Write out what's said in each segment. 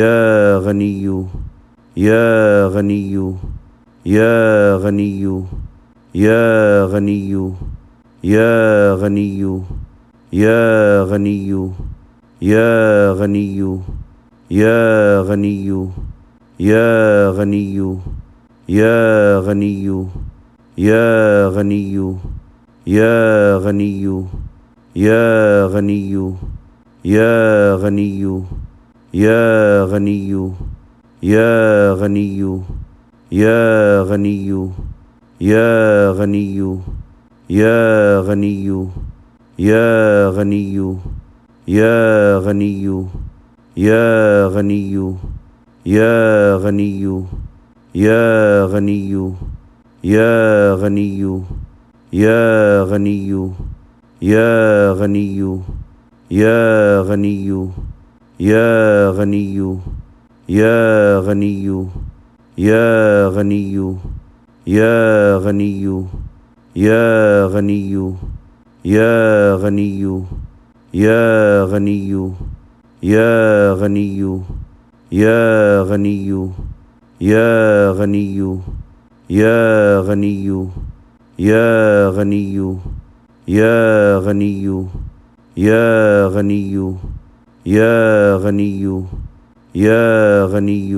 يا غني يا غني يا غني يا غني يا غني يا غني يا غني يا غني يا غني يا غني يا غني يا غني يا غني يا غني يا غني يا غني يا غني يا غني يا غني يا غني يا غني يا غني يا غني يا غني يا غني يا غني يا غني يا غني يا غني يا غني يا غني يا غني يا غني يا غني يا غني يا غني يا غني يا غني يا غني يا غني يا غني يا غني يا غني يا غني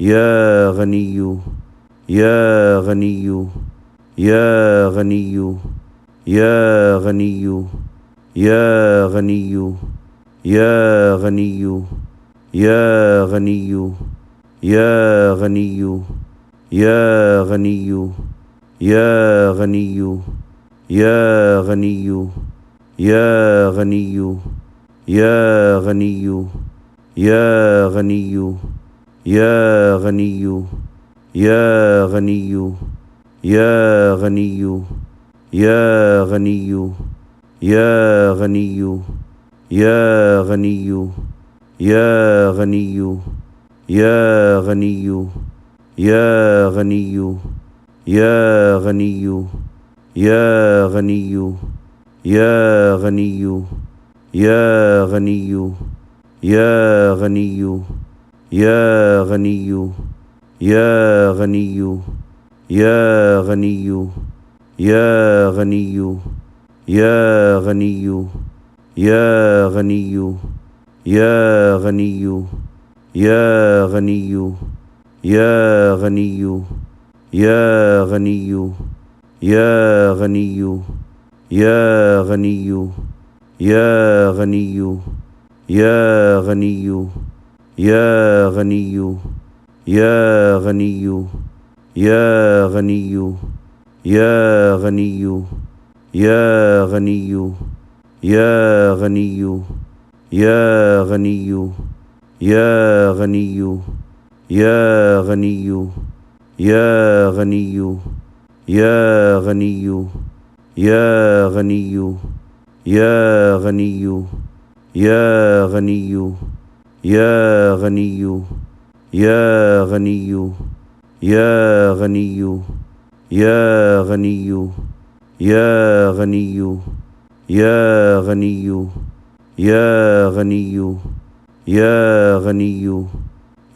يا غني يا غني يا غني يا غني يا غني يا غني يا غني يا غني يا غني يا غني يا غني يا غني يا غني يا غني يا غني يا غني يا غني يا غني يا غني يا غني يا غني يا غني يا غني يا غني يا غني يا غني يا غني يا غني يا غني يا غني يا غني يا غني يا غني يا غني يا غني يا غني يا غني يا غني يا غني يا غني يا غني يا غني يا غني يا غني يا غني يا غني يا غني يا غني يا غني يا غني يا غني يا غني يا غني يا غني يا غني يا غني يا غني يا غني يا غني يا غني يا غني يا غني يا غني يا غني يا غني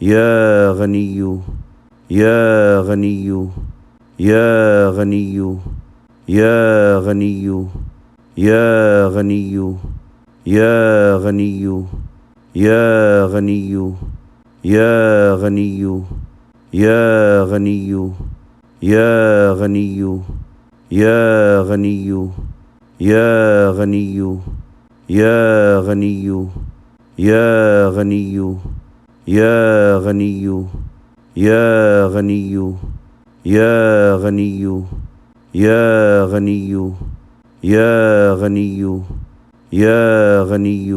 يا غني يا غني يا غني يا غني يا غني يا غني يا غني يا غني يا غني يا غني يا غني يا غني يا غني يا غني يا غني يا غني يا غني يا غني يا غني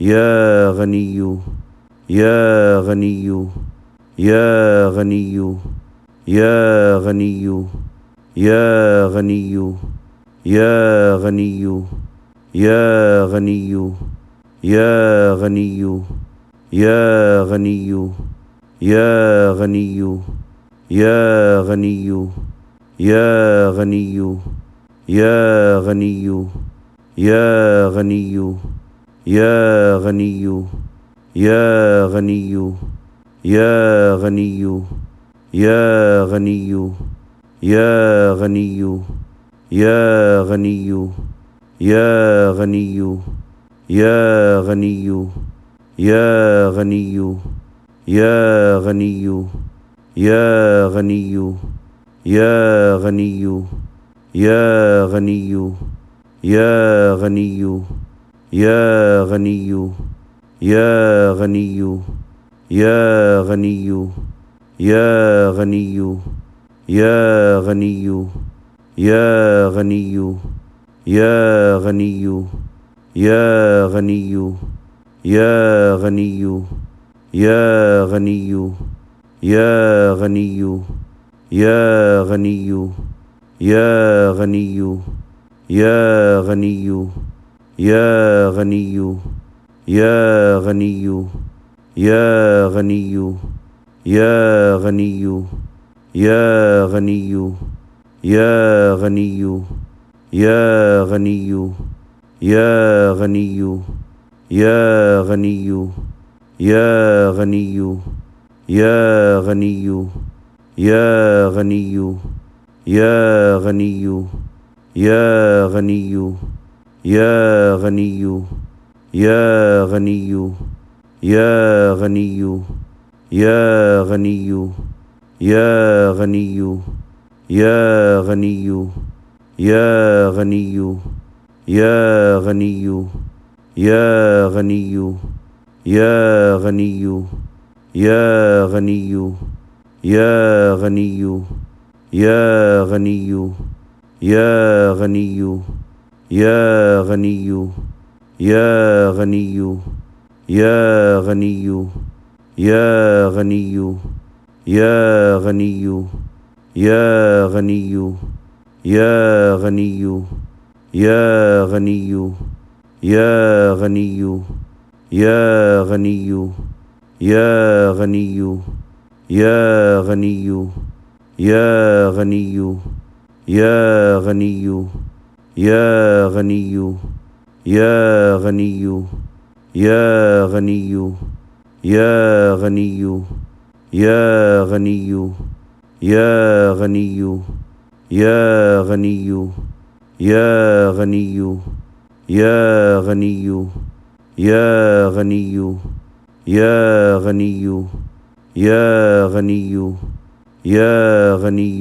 يا غني يا غني يا غني يا غني يا غني يا غني يا غني يا غني يا غني يا غني يا غني يا غني يا غني يا غني يا غني يا غني يا غني يا غني يا غني يا غني يا غني يا غني يا غني يا غني يا غني يا غني يا غني يا غني يا غني يا غني يا غني يا غني يا غني يا غني يا غني يا غني يا غني يا غني يا غني يا غني يا غني يا غني يا غني يا غني يا غني يا غني يا غني يا غني يا غني يا غني يا غني يا غني يا غني يا غني يا غني يا غني يا غني يا غني يا غني يا غني يا غني يا غني يا غني يا غني يا غني يا غني يا غني يا غني يا غني يا غني يا غني يا غني يا غني يا غني يا غني يا غني يا غني يا غني يا غني يا غني يا غني يا غني يا غني يا غني يا غني يا غني يا غني يا غني يا غني يا غني يا غني يا غني يا غني يا غني يا غني يا غني يا غني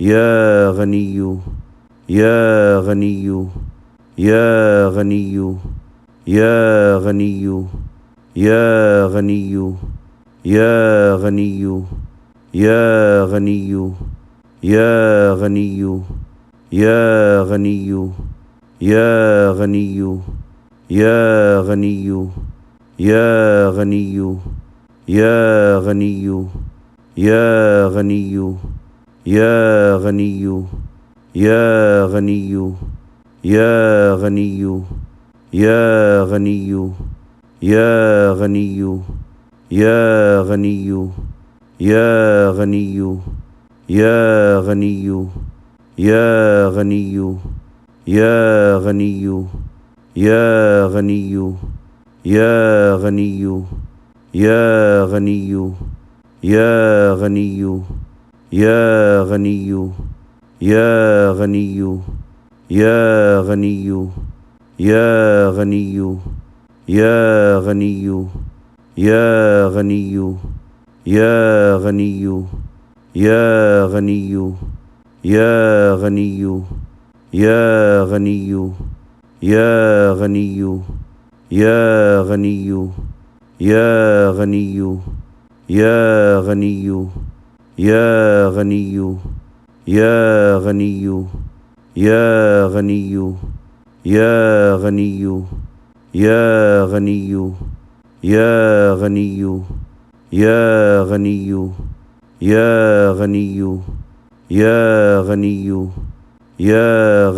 يا غني يا غني يا غني يا غني يا غني يا غني يا غني يا غني يا غني يا غني يا غني يا غني يا غني يا غني يا غني يا غني يا غني يا غني يا غني يا غني يا غني يا غني يا غني يا غني يا غني يا غني يا غني يا غني يا غني يا غني يا غني يا غني يا غني يا غني يا غني يا غني يا غني يا غني يا غني يا غني يا غني يا غني يا غني يا غني يا غني يا غني يا غني يا غني يا غني يا غني يا غني يا غني يا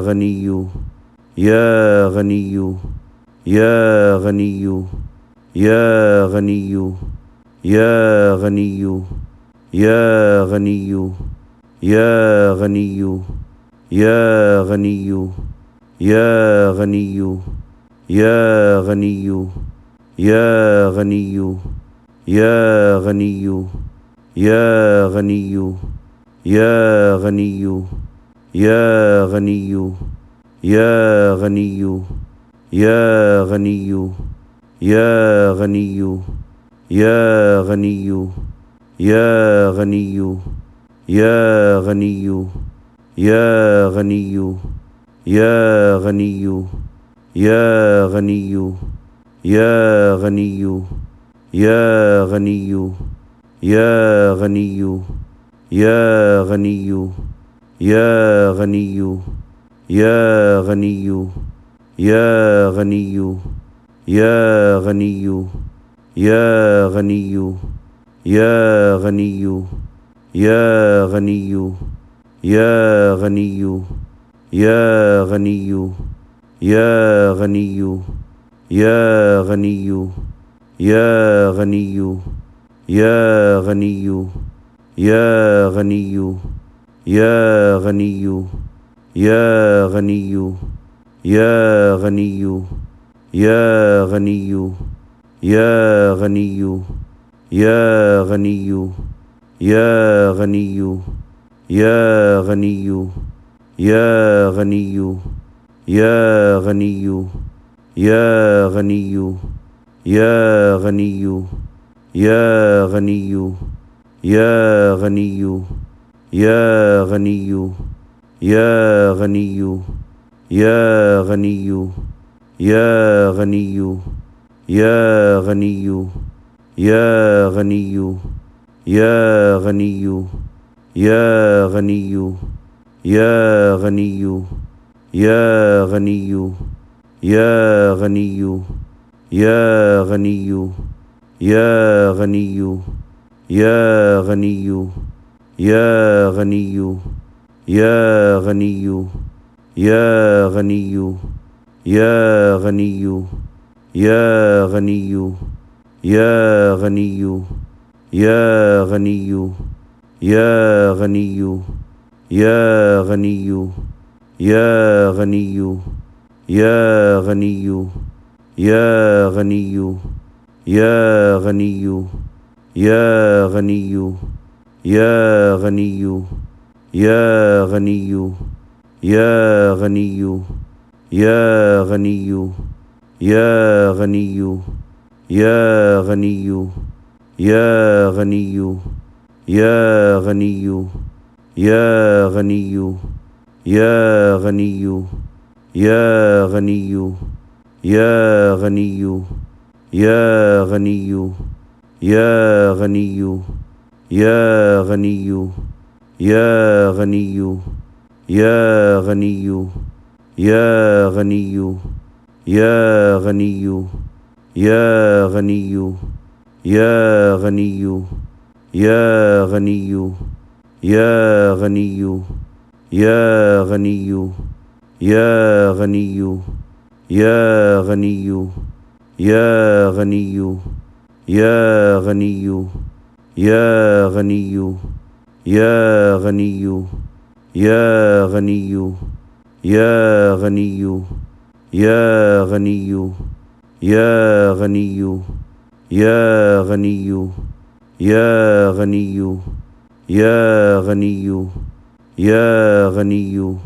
غني يا غني يا غني يا غني يا غني يا غني يا غني يا غني يا غني يا غني يا غني يا غني يا غني يا غني يا غني يا غني يا غني يا غني يا غني يا غني يا غني يا غني يا غني يا غني يا غني يا غني يا غني يا غني يا غني يا غني يا غني يا غني يا غني يا غني يا غني يا غني يا غني يا غني يا غني يا غني يا غني يا غني يا غني يا غني يا غني يا غني يا غني يا غني يا غني يا غني يا غني يا غني يا غني يا غني يا غني يا غني يا غني يا غني يا غني يا غني يا غني يا غني يا غني يا غني يا غني يا غني يا غني يا غني يا غني يا غني يا غني يا غني يا غني يا غني يا غني يا غني يا غني يا غني يا غني يا غني يا غني يا غني يا غني يا غني يا غني يا غني يا غني يا غني يا غني يا غني يا غني يا غني يا غني يا غني يا غني يا غني يا غني يا غني يا غني يا غني يا غني يا غني يا غني يا غني يا غني يا غني يا غني يا غني يا غني يا غني يا غني يا غني يا غني يا غني يا غني يا غني يا غني يا غني يا غني يا غني يا غني يا غني يا غني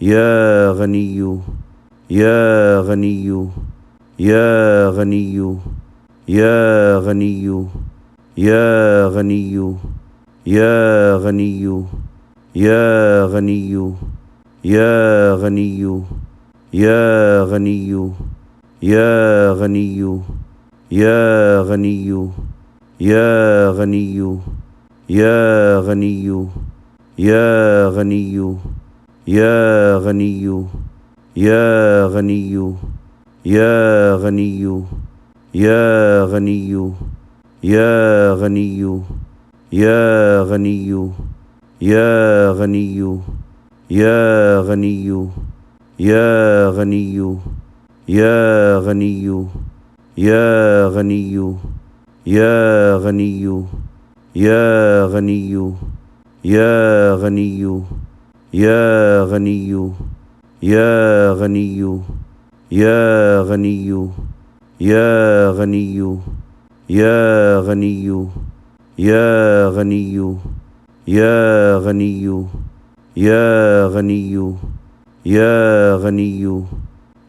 يا غني يا غني يا غني يا غني يا غني يا غني يا غني يا غني يا غني يا غني يا غني يا غني يا غني يا غني يا غني يا غني يا غني يا غني يا غني يا غني يا غني يا غني يا غني يا غني يا غني يا غني يا غني يا غني يا غني يا غني يا غني يا غني يا غني يا غني يا غني يا غني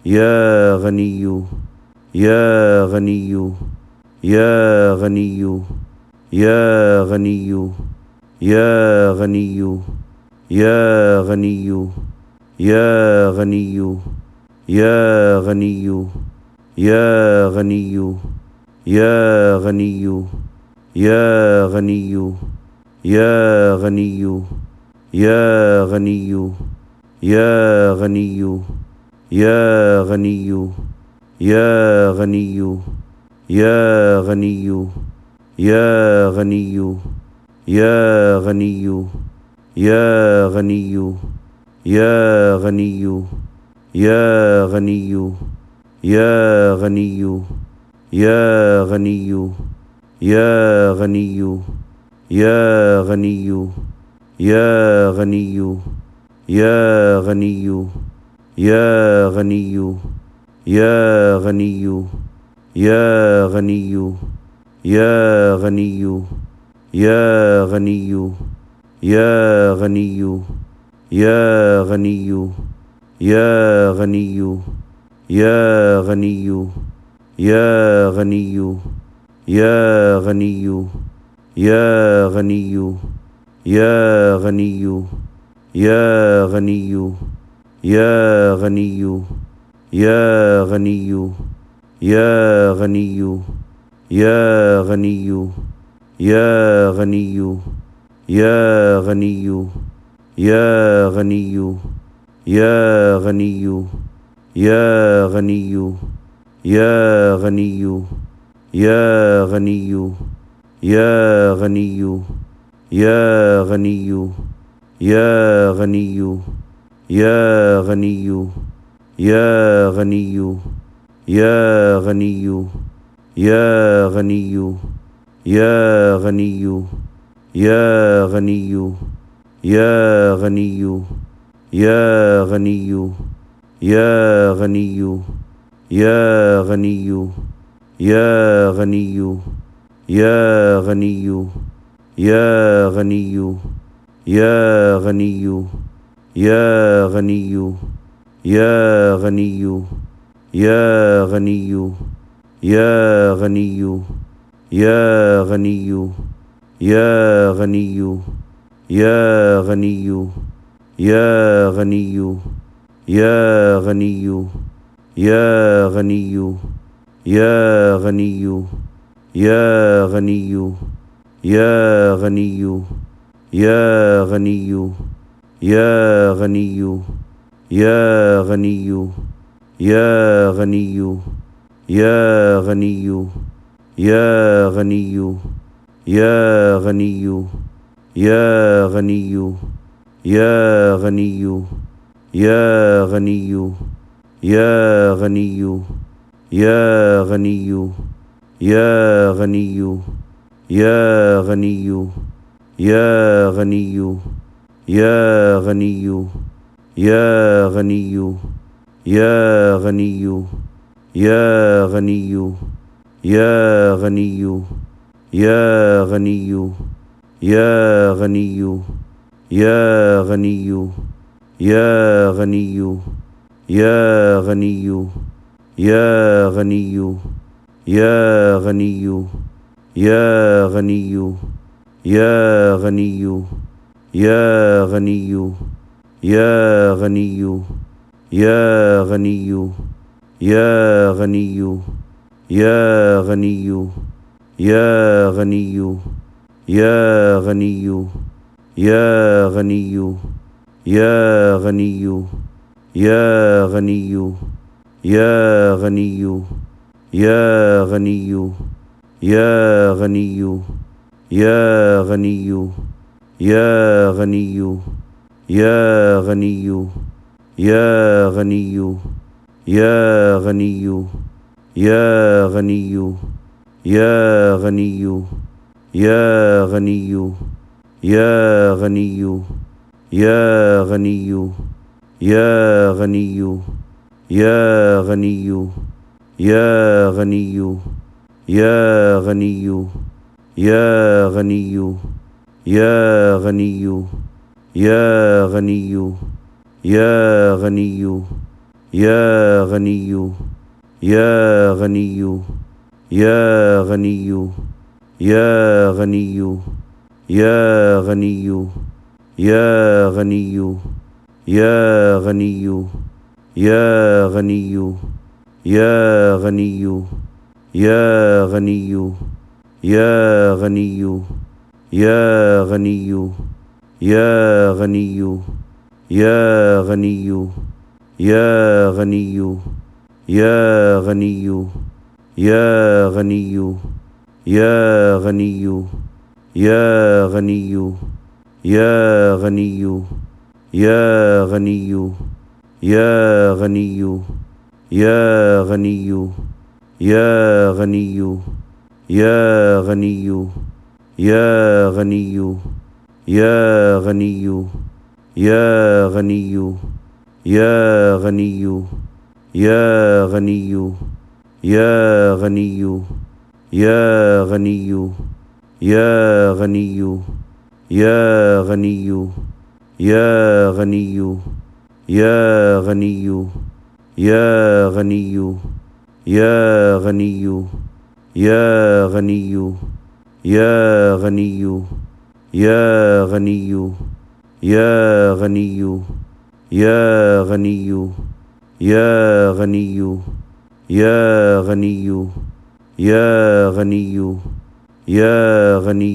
يا غني يا غني يا غني يا غني يا غني يا غني يا غني يا غني يا غني يا غني يا غني يا غني يا غني يا غني يا غني يا غني يا غني يا غني يا غني يا غني يا غني يا غني يا غني يا غني يا غني يا غني يا غني يا غني يا غني يا غني يا غني يا غني يا غني يا غني يا غني يا غني يا غني يا غني يا غني يا غني يا غني يا غني يا غني يا غني يا غني يا غني يا غني يا غني يا غني يا غني يا غني يا غني يا غني يا غني يا غني يا غني يا غني يا غني يا غني يا غني يا غني يا غني يا غني يا غني يا غني يا غني يا غني يا غني يا غني يا غني يا غني يا غني يا غني يا غني يا غني يا غني يا غني يا غني يا غني يا غني يا غني يا غني يا غني يا غني يا غني يا غني يا غني يا غني يا غني يا غني يا غني يا غني يا غني يا غني يا غني يا غني يا غني يا غني يا غني يا غني يا غني يا غني يا غني يا غني يا غني يا غني يا غني يا غني يا غني يا غني يا غني يا غني يا غني يا غني يا غني يا غني يا غني يا غني يا غني يا غني يا غني يا غني يا غني يا غني يا غني يا غني يا غني يا غني يا غني يا غني يا غني يا غني يا غني يا غني يا غني يا غني يا غني يا غني يا غني يا غني يا غني يا غني يا غني يا غني يا غني يا غني يا غني يا غني يا غني يا غني يا غني يا غني يا غني يا غني يا غني يا غني يا غني يا غني يا غني يا غني يا غني يا غني يا غني يا غني يا غني يا غني يا غني يا غني يا غني يا غني يا غني يا غني يا غني يا غني يا غني يا غني يا غني يا غني يا غني يا غني يا غني يا غني يا غني يا غني يا غني يا غني يا غني يا غني يا غني يا غني يا غني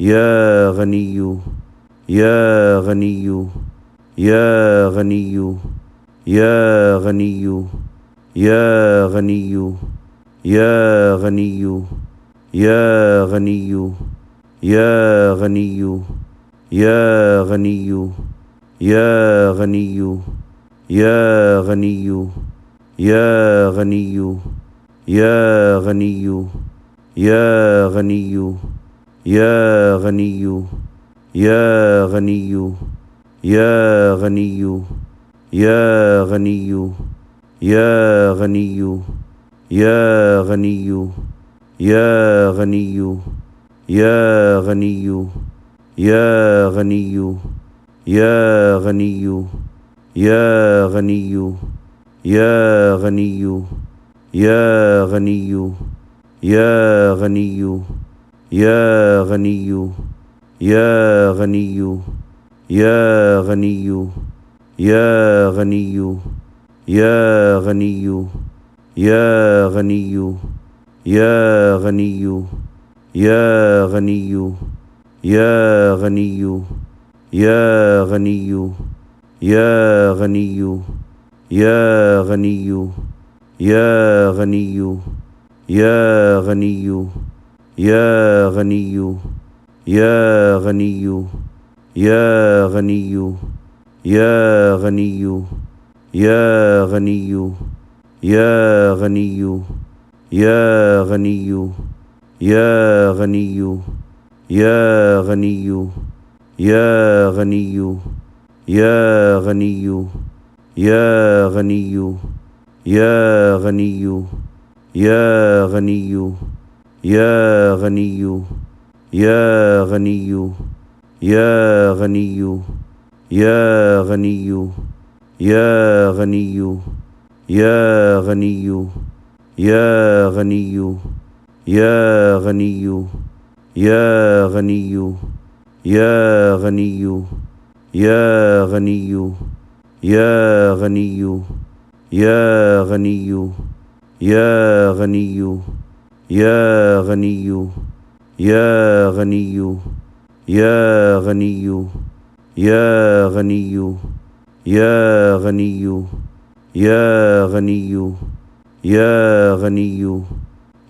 يا غني يا غني يا غني يا غني يا غني يا غني يا غني يا غني يا غني يا غني يا غني يا غني يا غني يا غني يا غني يا غني يا غني يا غني يا غني يا غني يا غني يا غني يا غني يا غني يا غني يا غني يا غني يا غني يا غني يا غني يا غني يا غني يا غني يا غني يا غني يا غني يا غني يا غني يا غني يا غني يا غني يا غني يا غني يا غني يا غني يا غني يا غني يا غني يا غني يا غني يا غني يا غني يا غني يا غني يا غني يا غني يا غني يا غني يا غني يا غني يا غني يا غني يا غني يا غني يا غني يا غني يا غني يا غني يا غني يا غني يا غني يا غني يا غني يا غني يا غني يا غني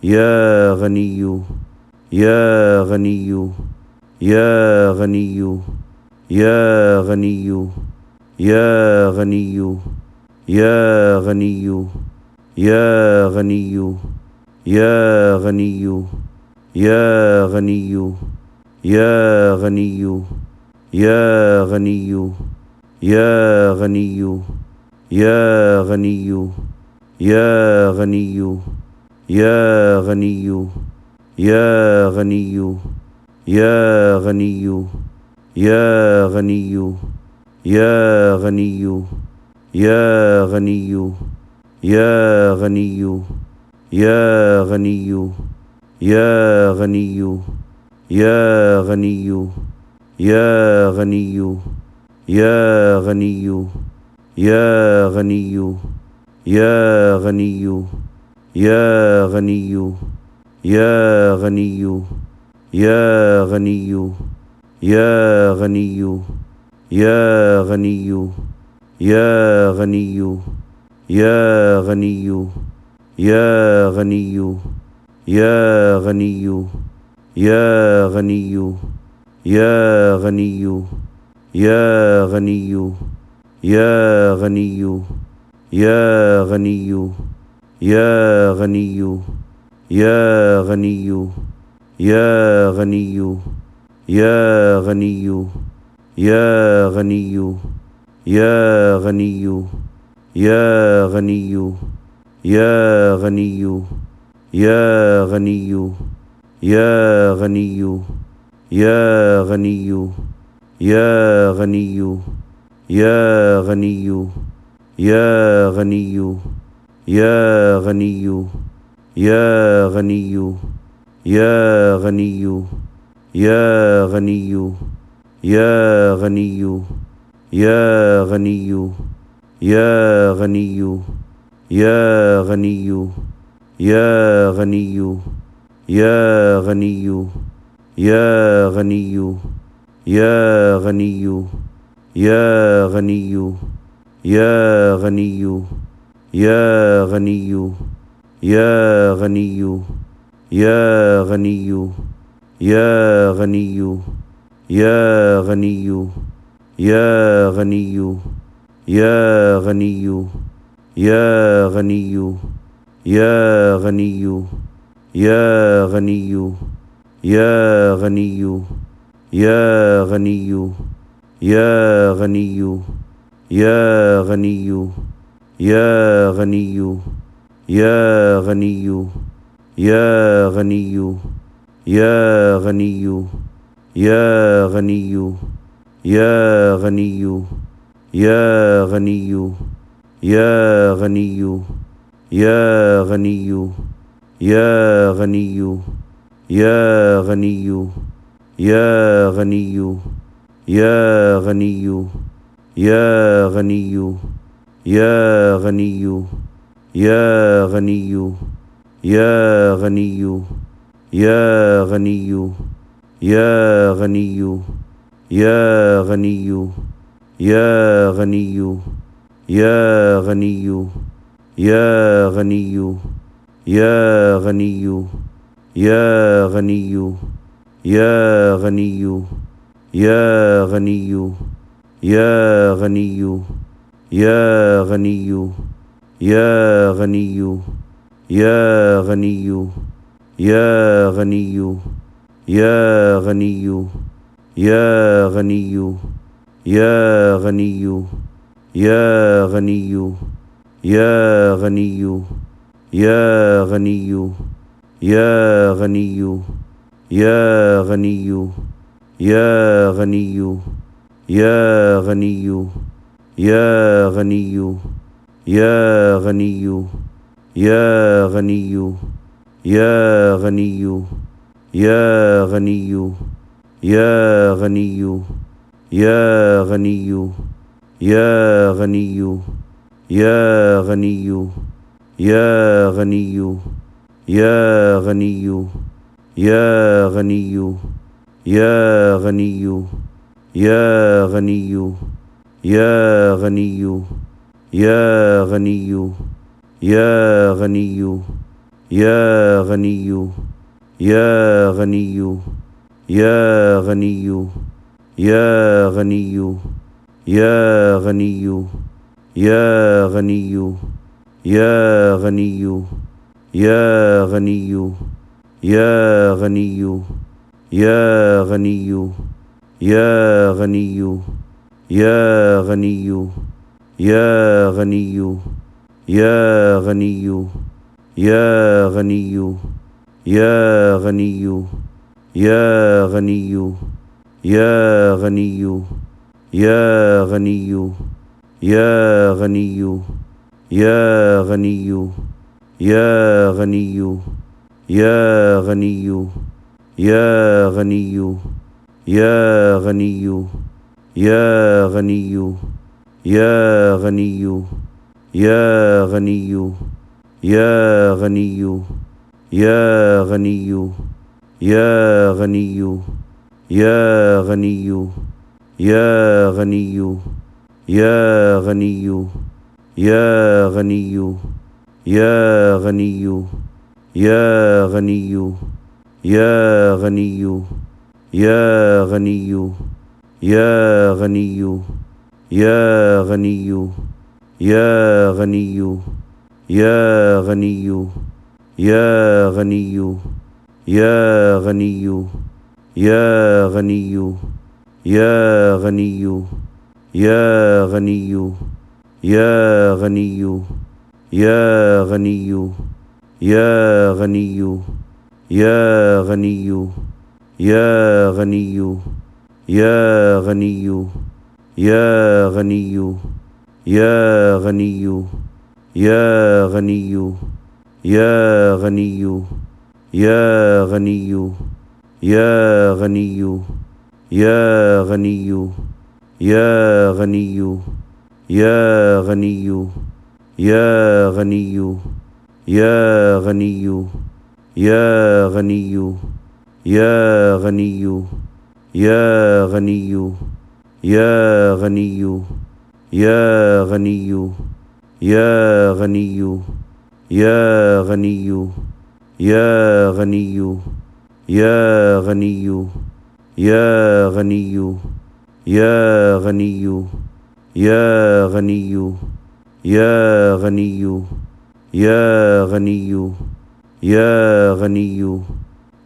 يا غني يا غني يا غني يا غني يا غني يا غني يا غني يا غني يا غني يا غني يا غني يا غني يا غني يا غني يا غني يا غني يا غني يا غني يا غني يا غني يا غني يا غني يا غني يا غني يا غني يا غني يا غني يا غني يا غني يا غني يا غني يا غني يا غني يا غني يا غني يا غني يا غني يا غني يا غني يا غني يا غني يا غني يا غني يا غني يا غني يا غني يا غني يا غني يا غني يا غني يا غني يا غني يا غني يا غني يا غني يا غني يا غني يا غني يا غني يا غني يا غني يا غني يا غني يا غني يا غني يا غني يا غني يا غني يا غني يا غني يا غني يا غني يا غني يا غني يا غني يا غني يا غني يا غني يا غني يا غني يا غني يا غني يا غني يا غني يا غني يا غني يا غني يا غني يا غني يا غني يا غني يا غني يا غني يا غني يا غني يا غني يا غني يا غني يا غني يا غني يا غني يا غني يا غني يا غني يا غني يا غني يا غني يا غني يا غني يا غني يا غني يا غني يا غني يا غني يا غني يا غني يا غني يا غني يا غني يا غني يا غني يا غني يا غني يا غني يا غني يا غني يا غني يا غني يا غني يا غني يا غني يا غني يا غني يا غني يا غني يا غني يا غني يا غني يا غني يا غني يا غني يا غني يا غني يا غني يا غني يا غني يا غني يا غني يا غني يا غني يا غني يا غني يا غني يا غني يا غني يا غني يا غني يا غني يا غني يا غني يا غني يا غني يا غني يا غني يا غني يا غني يا غني يا غني يا غني يا غني يا غني يا غني يا غني يا غني يا غني يا غني يا غني يا غني يا غني يا غني يا غني يا غني يا غني يا غني يا غني يا غني يا غني يا غني يا غني يا غني يا غني يا غني يا غني يا غني يا غني يا غني يا غني يا غني يا غني يا غني يا غني يا غني يا غني يا غني يا غني يا غني يا غني يا غني يا غني يا غني يا غني يا غني يا غني يا غني يا غني يا غني يا غني يا غني يا غني يا غني يا غني يا غني يا غني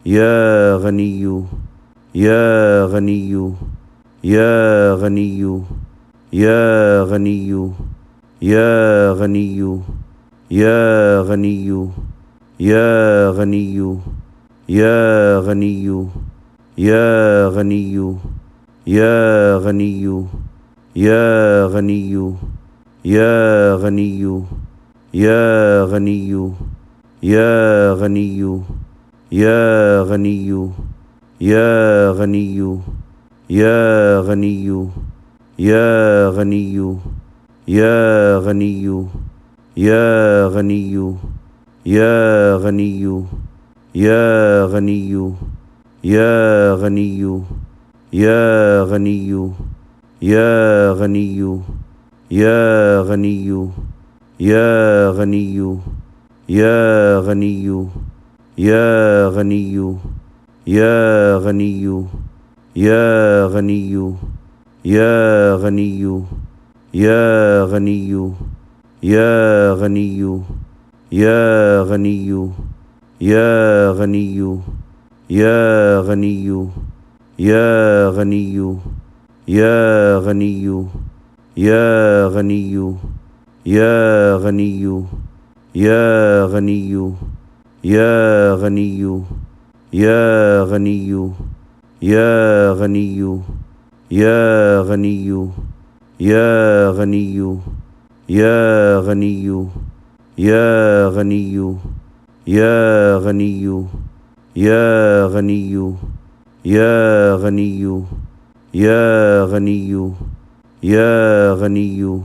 يا غني يا غني يا غني يا غني يا غني يا غني يا غني يا غني يا غني يا غني يا غني يا غني يا غني يا غني يا غني يا غني يا غني يا غني يا غني يا غني يا غني يا غني يا غني يا غني يا غني يا غني يا غني يا غني يا غني يا غني يا غني يا غني يا غني يا غني يا غني يا غني يا غني يا غني يا غني يا غني يا غني يا غني يا غني يا غني يا غني يا غني يا غني يا غني يا غني يا غني يا غني يا غني يا غني يا غني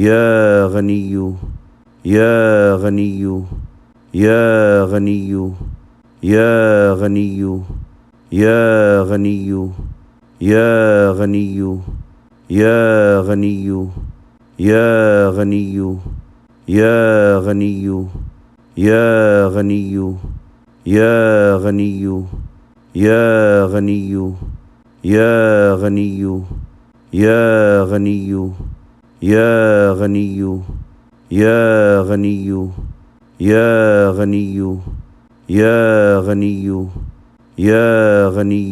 يا غني يا غني يا غني يا غني يا غني يا غني يا غني يا غني يا غني يا غني يا غني يا غني يا غني يا غني يا غني يا غني يا غني يا غني يا غني يا غني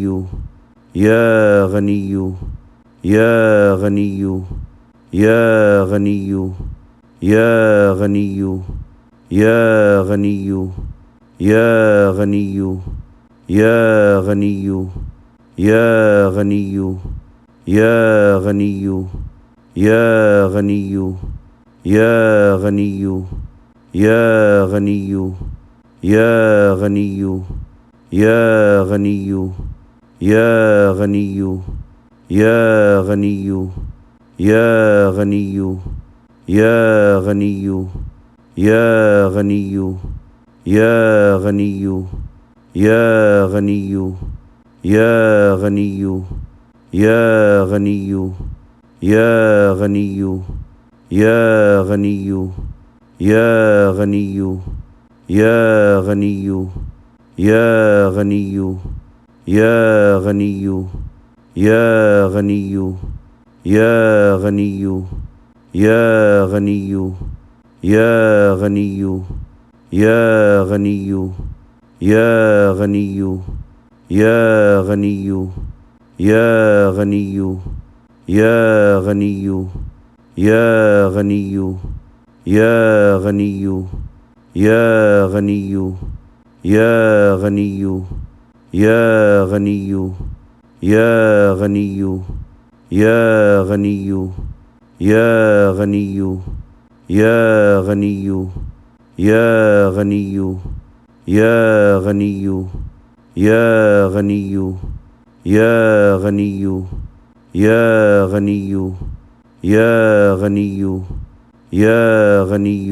يا غني يا غني يا غني يا غني يا غني يا غني يا غني يا غني يا غني يا غني يا غني يا غني يا غني يا غني يا غني يا غني يا غني يا غني يا غني يا غني يا غني يا غني يا غني يا غني يا غني يا غني يا غني يا غني يا غني يا غني يا غني يا غني يا غني يا غني يا غني يا غني يا غني يا غني يا غني يا غني يا غني يا غني يا غني يا غني يا غني يا غني يا غني يا غني يا غني يا غني يا غني يا غني يا غني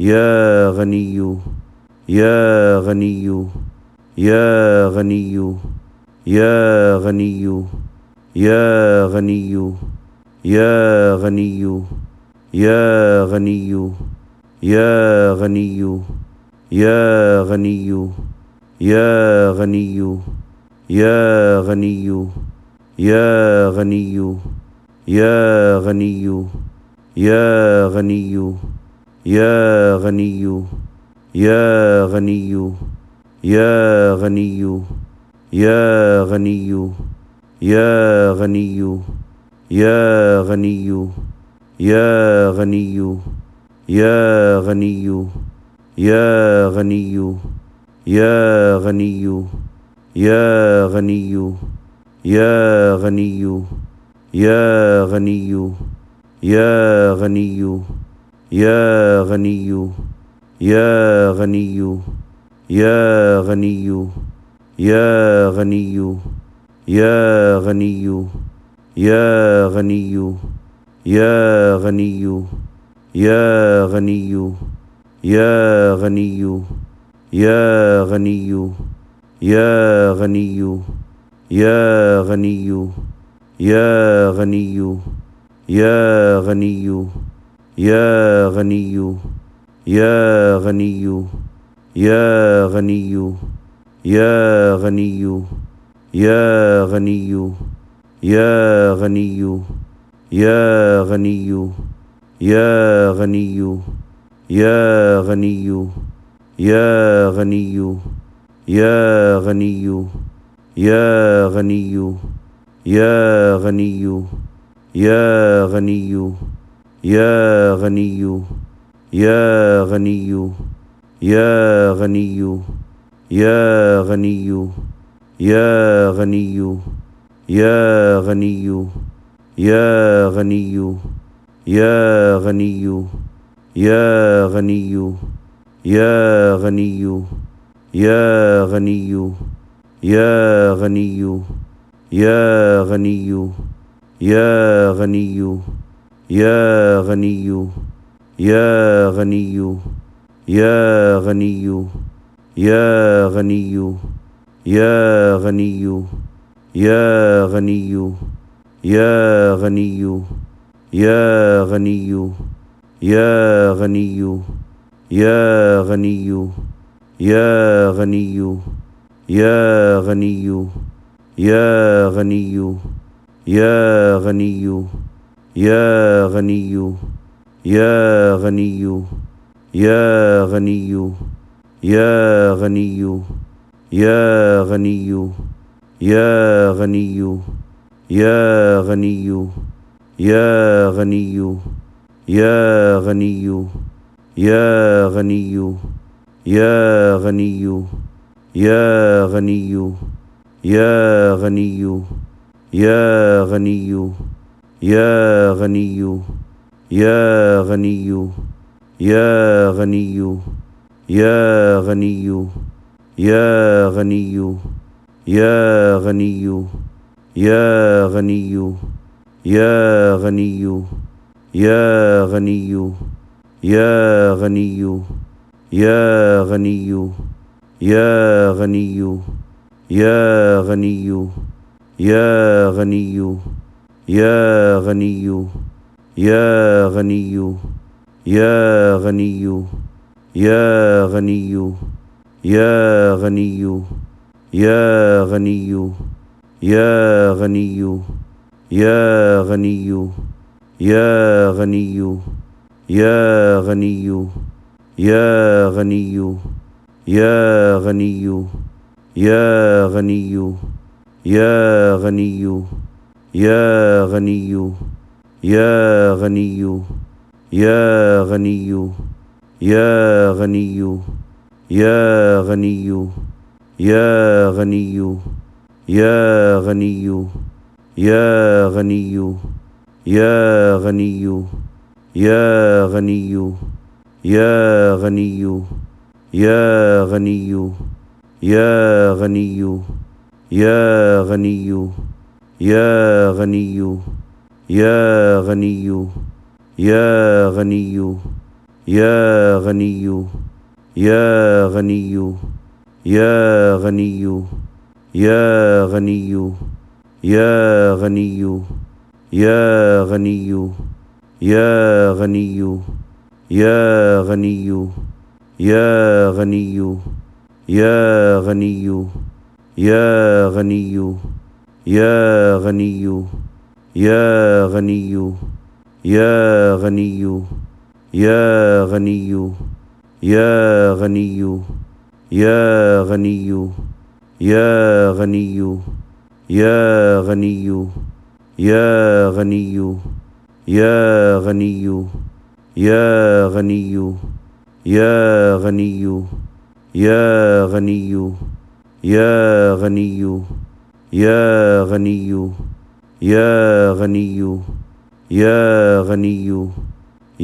يا غني يا غني يا غني يا غني يا غني يا غني يا غني يا غني يا غني يا غني يا غني يا غني يا غني يا غني يا غني يا غني يا غني يا غني يا غني يا غني يا غني يا غني يا غني يا غني يا غني يا غني يا غني يا غني يا غني يا غني يا غني يا غني يا غني يا غني يا غني يا غني يا غني يا غني يا غني يا غني يا غني يا غني يا غني يا غني يا غني يا غني يا غني يا غني يا غني يا غني يا غني يا غني يا غني يا غني يا غني يا غني يا غني يا غني يا غني يا غني يا غني يا غني يا غني يا غني يا غني يا غني يا غني يا غني يا غني يا غني يا غني يا غني يا غني يا غني يا غني يا غني يا غني يا غني يا غني يا غني يا غني يا غني يا غني يا غني يا غني يا غني يا غني يا غني يا غني يا غني يا غني يا غني يا غني يا غني يا غني يا غني يا غني يا غني يا غني يا غني يا غني يا غني يا غني يا غني يا غني يا غني يا غني يا غني يا غني يا غني يا غني يا غني يا غني يا غني يا غني يا غني يا غني يا غني يا غني يا غني يا غني يا غني يا غني يا غني يا غني يا غني يا غني يا غني يا غني يا غني يا غني يا غني يا غني يا غني يا غني يا غني يا غني يا غني يا غني يا غني يا غني يا غني يا غني يا غني يا غني يا غني يا غني يا غني يا غني يا غني يا غني يا غني يا غني يا غني يا غني يا غني يا غني يا غني يا غني يا غني يا غني يا غني يا غني يا غني يا غني يا غني يا غني يا غني يا غني يا غني يا غني يا غني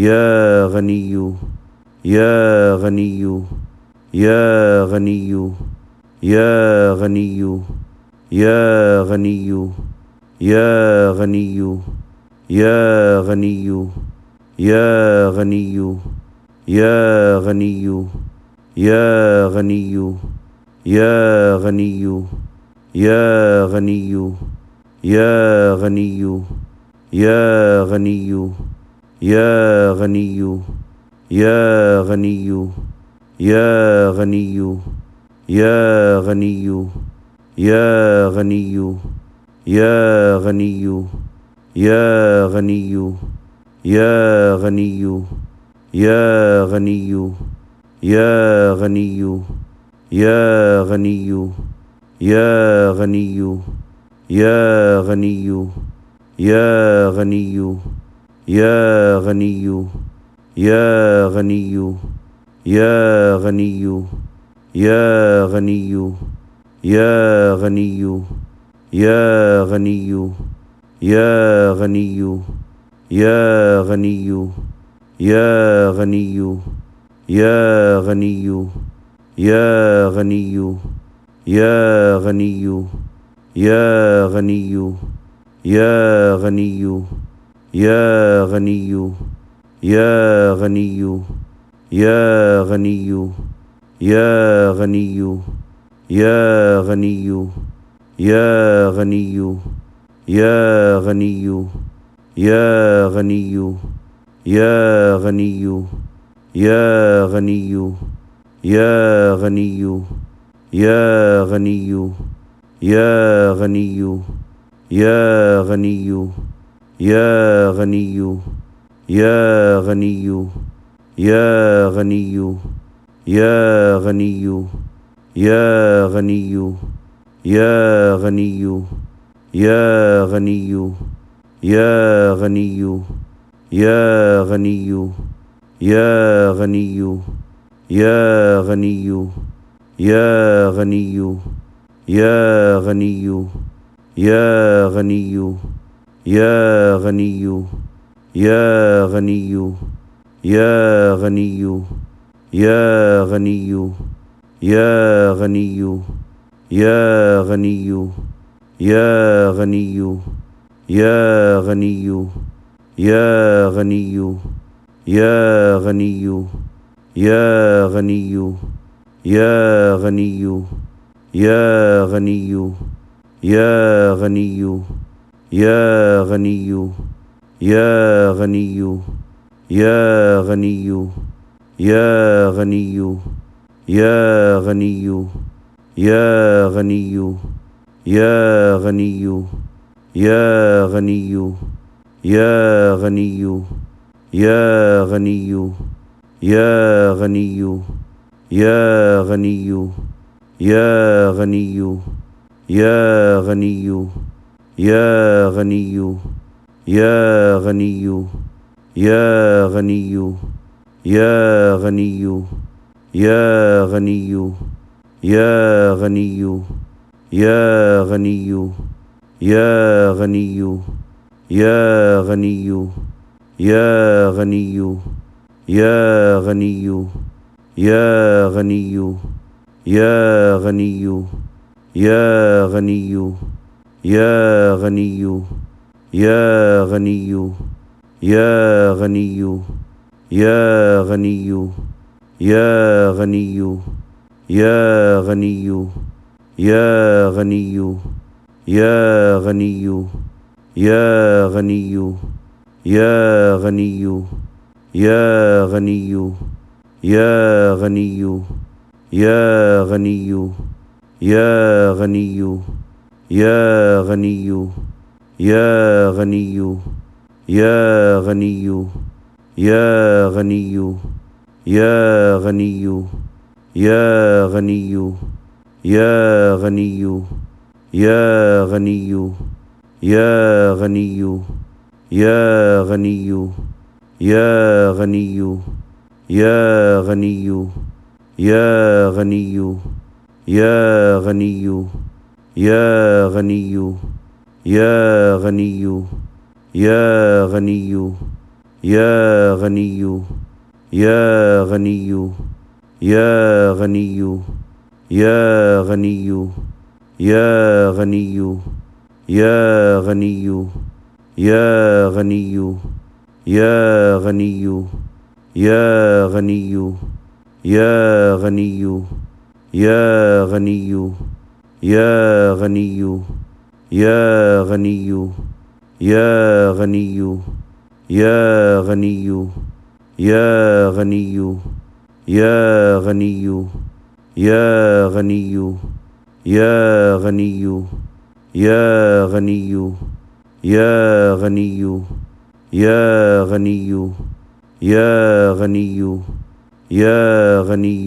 يا غني يا غني يا غني يا غني يا غني يا غني يا غني يا غني يا غني يا غني يا غني يا غني يا غني يا غني يا غني يا غني يا غني يا غني يا غني يا غني يا غني يا غني يا غني يا غني يا غني يا غني يا غني يا غني يا غني يا غني يا غني يا غني يا غني يا غني يا غني يا غني يا غني يا غني يا غني يا غني يا غني يا غني يا غني يا غني يا غني يا غني يا غني يا غني يا غني يا غني يا غني يا غني يا غني يا غني يا غني يا غني يا غني يا غني يا غني يا غني يا غني يا غني يا غني يا غني يا غني يا غني يا غني يا غني يا غني يا غني يا غني يا غني يا غني يا غني يا غني يا غني يا غني يا غني يا غني يا غني يا غني يا غني يا غني يا غني يا غني يا غني يا غني يا غني يا غني يا غني يا غني يا غني يا غني يا غني يا غني يا غني يا غني يا غني يا غني يا غني يا غني يا غني يا غني يا غني يا غني يا غني يا غني يا غني يا غني يا غني يا غني يا غني يا غني يا غني يا غني يا غني يا غني يا غني يا غني يا غني يا غني يا غني يا غني يا غني يا غني يا غني يا غني يا غني يا غني يا غني يا غني يا غني يا غني يا غني يا غني يا غني يا غني يا غني يا غني يا غني يا غني يا غني يا غني يا غني يا غني يا غني يا غني يا غني يا غني يا غني يا غني يا غني يا غني يا غني يا غني يا غني يا غني يا غني يا غني يا غني يا غني يا غني يا غني يا غني يا غني يا غني يا غني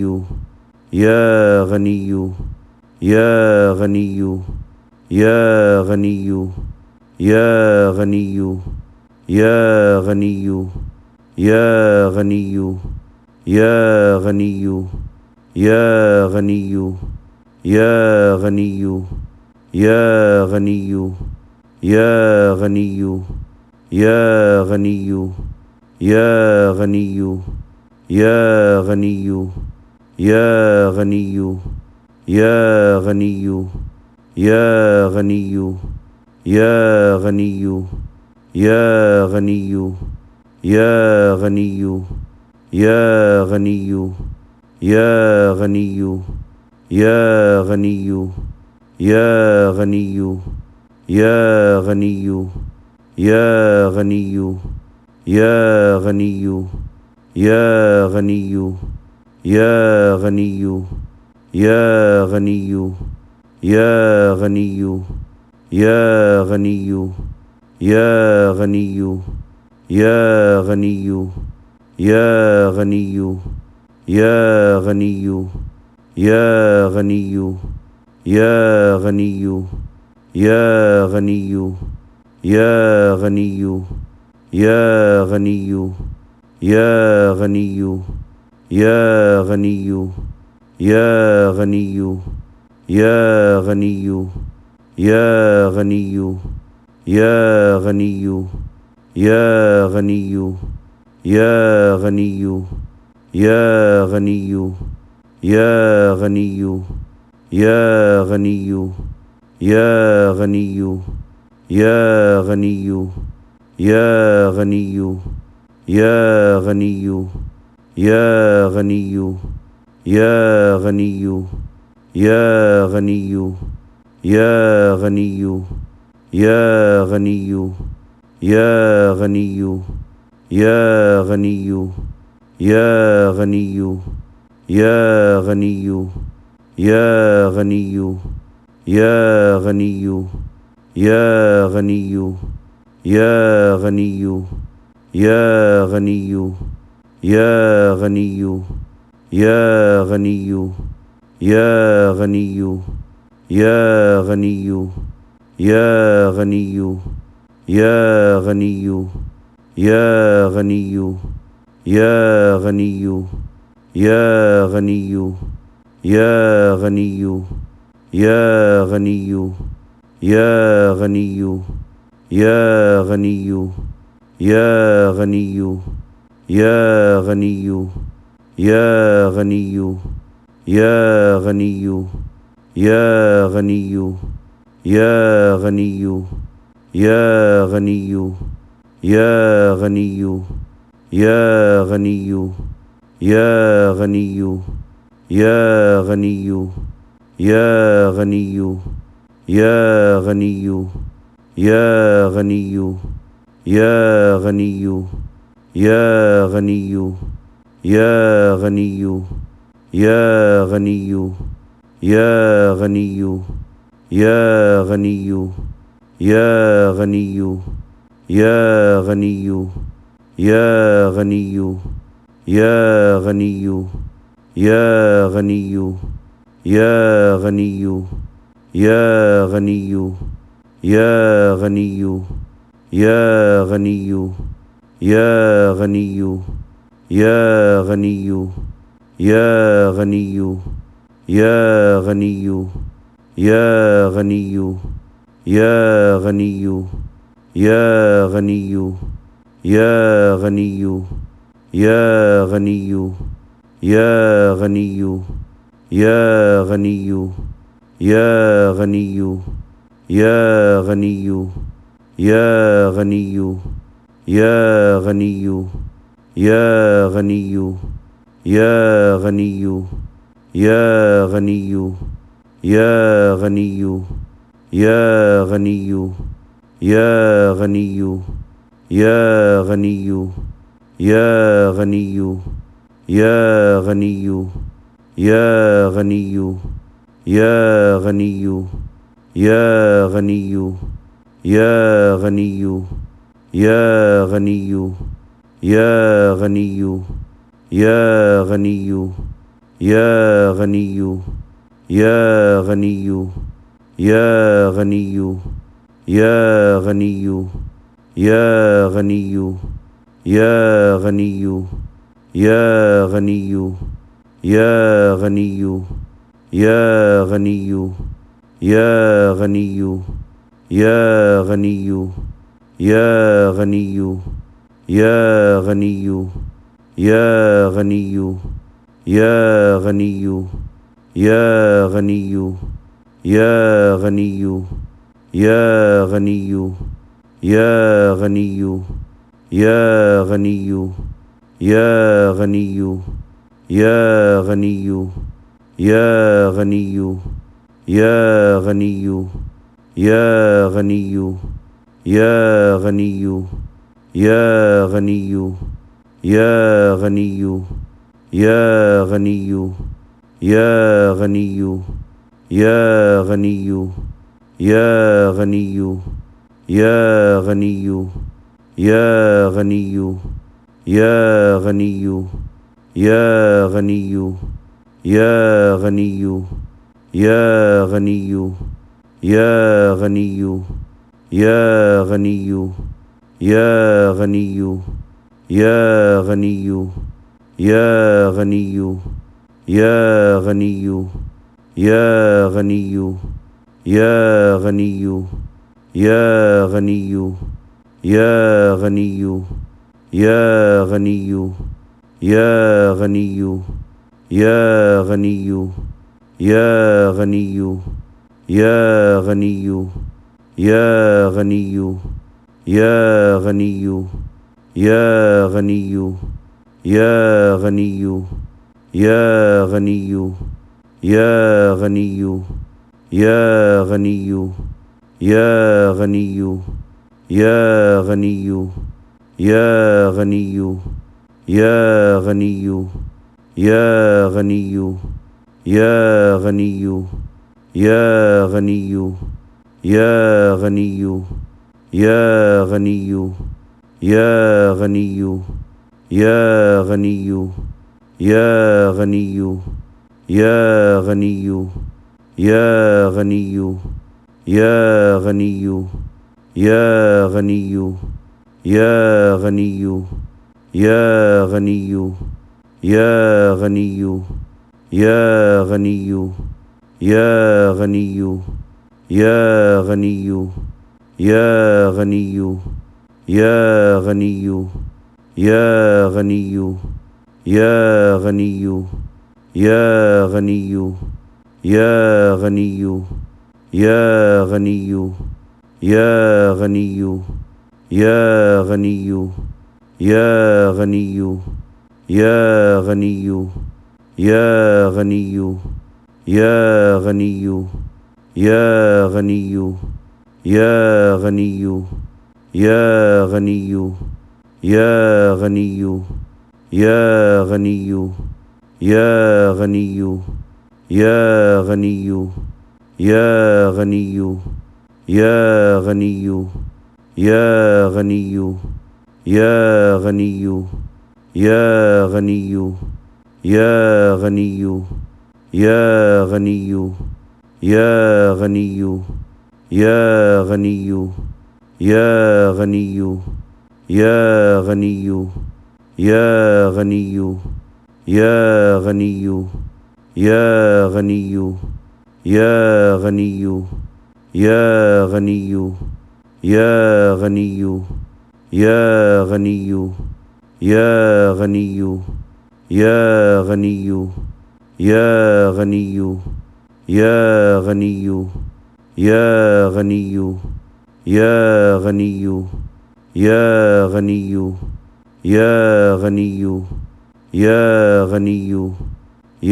يا غني يا غني يا غني يا غني يا غني يا غني يا غني يا غني يا غني يا غني يا غني يا غني يا غني يا غني يا غني يا غني يا غني يا غني يا غني يا غني يا غني يا غني يا غني يا غني يا غني يا غني يا غني يا غني يا غني يا غني يا غني يا غني يا غني يا غني يا غني يا غني يا غني يا غني يا غني يا غني يا غني يا غني يا غني يا غني يا غني يا غني يا غني يا غني يا غني يا غني يا غني يا غني يا غني يا غني يا غني يا غني يا غني يا غني يا غني يا غني يا غني يا غني يا غني يا غني يا غني يا غني يا غني يا غني يا غني يا غني يا غني يا غني يا غني يا غني يا غني يا غني يا غني يا غني يا غني يا غني يا غني يا غني يا غني يا غني يا غني يا غني يا غني يا غني يا غني يا غني يا غني يا غني يا غني يا غني يا غني يا غني يا غني يا غني يا غني يا غني يا غني يا غني يا غني يا غني يا غني يا غني يا غني يا غني يا غني يا غني يا غني يا غني يا غني يا غني يا غني يا غني يا غني يا غني يا غني يا غني يا غني يا غني يا غني يا غني يا غني يا غني يا غني يا غني يا غني يا غني يا غني يا غني يا غني يا غني يا غني يا غني يا غني يا غني يا غني يا غني يا غني يا غني يا غني يا غني يا غني يا غني يا غني يا غني يا غني يا غني يا غني يا غني يا غني يا غني يا غني يا غني يا غني يا غني يا غني يا غني يا غني يا غني يا غني يا غني يا غني يا غني يا غني يا غني يا غني يا غني يا غني يا غني يا غني يا غني يا غني يا غني يا غني يا غني يا غني يا غني يا غني يا غني يا غني يا غني يا غني يا غني يا غني يا غني يا غني يا غني يا غني يا غني يا غني يا غني يا غني يا غني يا غني يا غني يا غني يا غني يا غني يا غني يا غني يا غني يا غني يا غني يا غني يا غني يا غني يا غني يا غني يا غني يا غني يا غني يا غني يا غني يا غني يا غني يا غني يا غني يا غني يا غني يا غني يا غني يا غني يا غني يا غني يا غني يا غني يا غني يا غني يا غني يا غني يا غني يا غني يا غني يا غني يا غني يا غني يا غني يا غني يا غني يا غني يا غني يا غني يا غني يا غني يا غني يا غني يا غني يا غني يا غني يا غني يا غني يا غني يا غني يا غني يا غني يا غني يا غني يا غني يا غني يا غني يا غني يا غني يا غني يا غني يا غني يا غني يا غني يا غني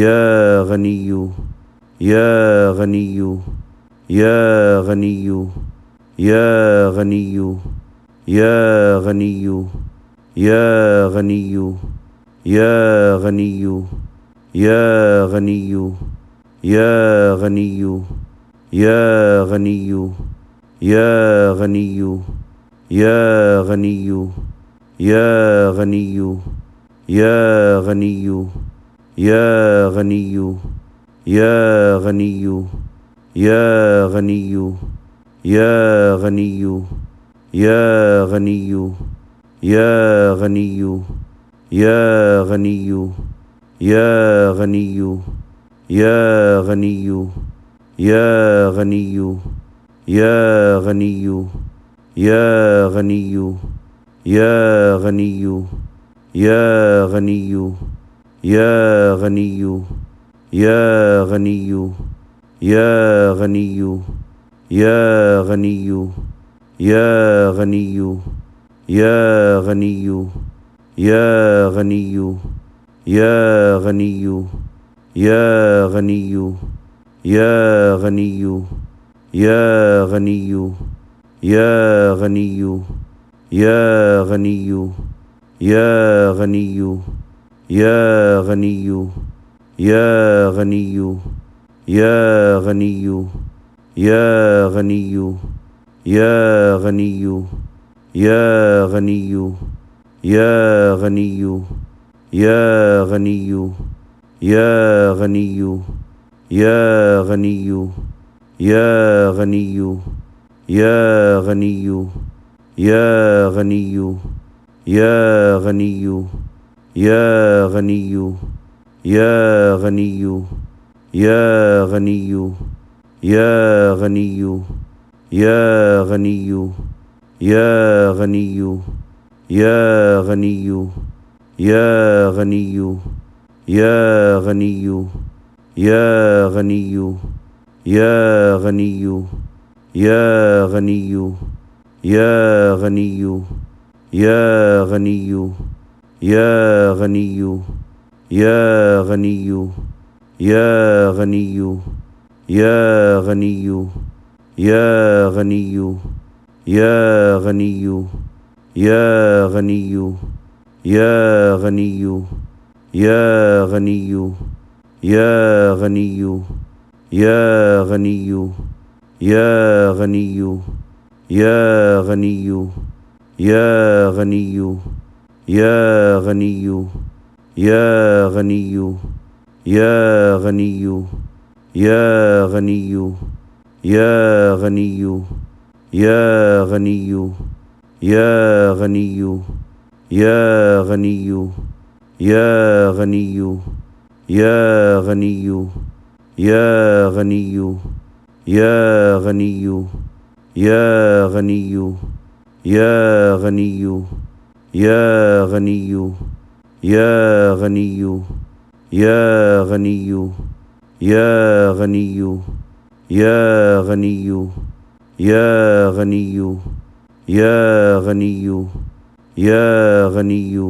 يا غني يا غني يا غني يا غني يا غني يا غني يا غني يا غني يا غني يا غني يا غني يا غني يا غني يا غني يا غني يا غني يا غني يا غني يا غني يا غني يا غني يا غني يا غني يا غني يا غني يا غني يا غني يا غني يا غني يا غني يا غني يا غني يا غني يا غني يا غني يا غني يا غني يا غني يا غني يا غني يا غني يا غني يا غني يا غني يا غني يا غني يا غني يا غني يا غني يا غني يا غني يا غني يا غني يا غني يا غني يا غني يا غني يا غني يا غني يا غني يا غني يا غني يا غني يا غني يا غني يا غني يا غني يا غني يا غني يا غني يا غني يا غني يا غني يا غني يا غني يا غني يا غني يا غني يا غني يا غني يا غني يا غني يا غني يا غني يا غني يا غني يا غني يا غني يا غني يا غني يا غني يا غني يا غني يا غني يا غني يا غني يا غني يا غني يا غني يا غني يا غني يا غني يا غني يا غني يا غني يا غني يا غني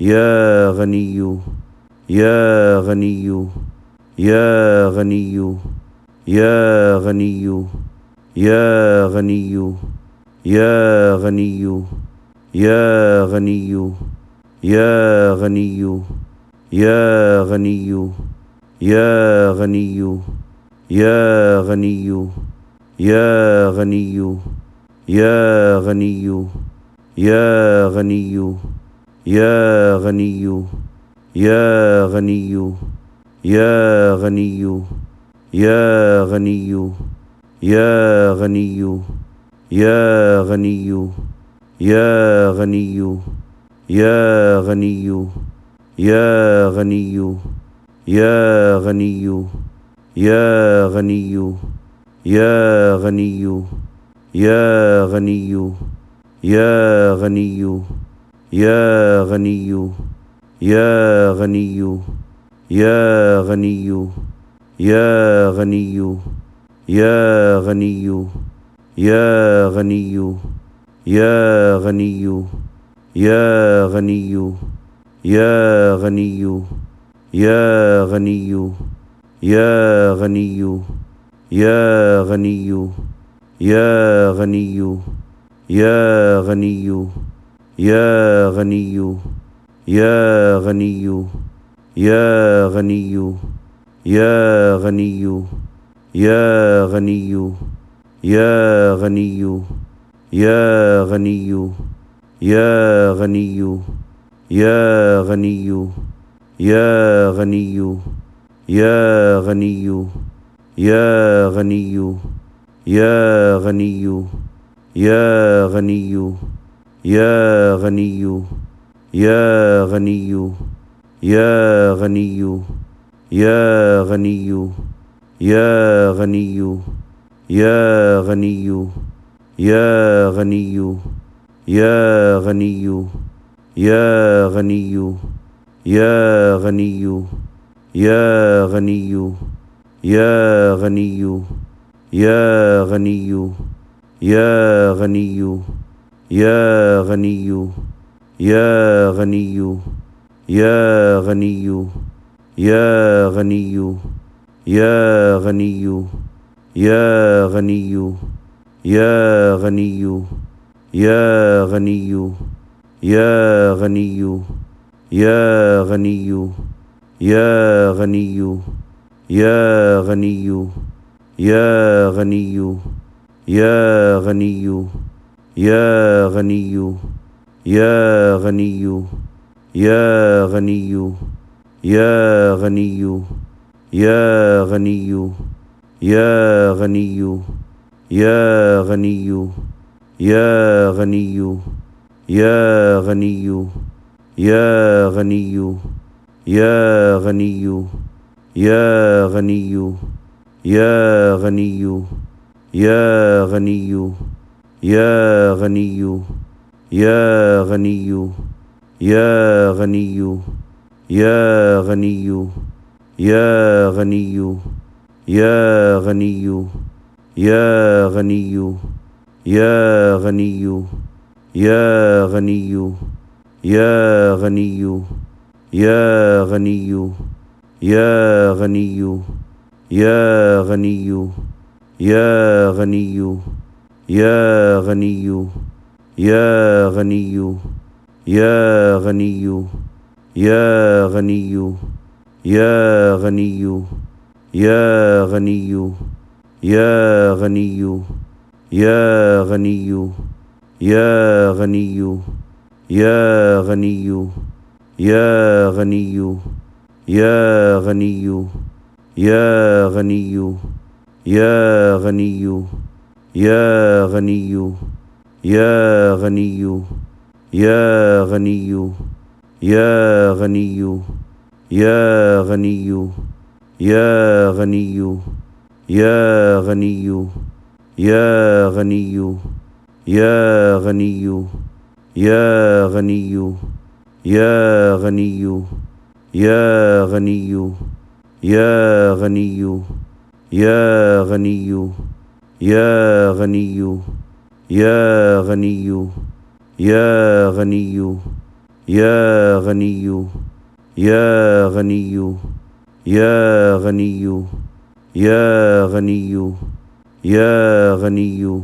يا غني يا غني يا غني يا غني يا غني يا غني يا غني يا غني يا غني يا غني يا غني يا غني يا غني يا غني يا غني يا غني يا غني يا غني يا غني يا غني يا غني يا غني يا غني يا غني يا غني يا غني يا غني يا غني يا غني يا غني يا غني يا غني يا غني يا غني يا غني يا غني يا غني يا غني يا غني يا غني يا غني يا غني يا غني يا غني يا غني يا غني يا غني يا غني يا غني يا غني يا غني يا غني يا غني يا غني يا غني يا غني يا غني يا غني يا غني يا غني يا غني يا غني يا غني يا غني يا غني يا غني يا غني يا غني يا غني يا غني يا غني يا غني يا غني يا غني يا غني يا غني يا غني يا غني يا غني يا غني يا غني يا غني يا غني يا غني يا غني يا غني يا غني يا غني يا غني يا غني يا غني يا غني يا غني يا غني يا غني يا غني يا غني يا غني يا غني يا غني يا غني يا غني يا غني يا غني يا غني يا غني يا غني يا غني يا غني يا غني يا غني يا غني يا غني يا غني يا غني يا غني يا غني يا غني يا غني يا غني يا غني يا غني يا غني يا غني يا غني يا غني يا غني يا غني يا غني يا غني يا غني يا غني يا غني يا غني يا غني يا غني يا غني يا غني يا غني يا غني يا غني يا غني يا غني يا غني يا غني يا غني يا غني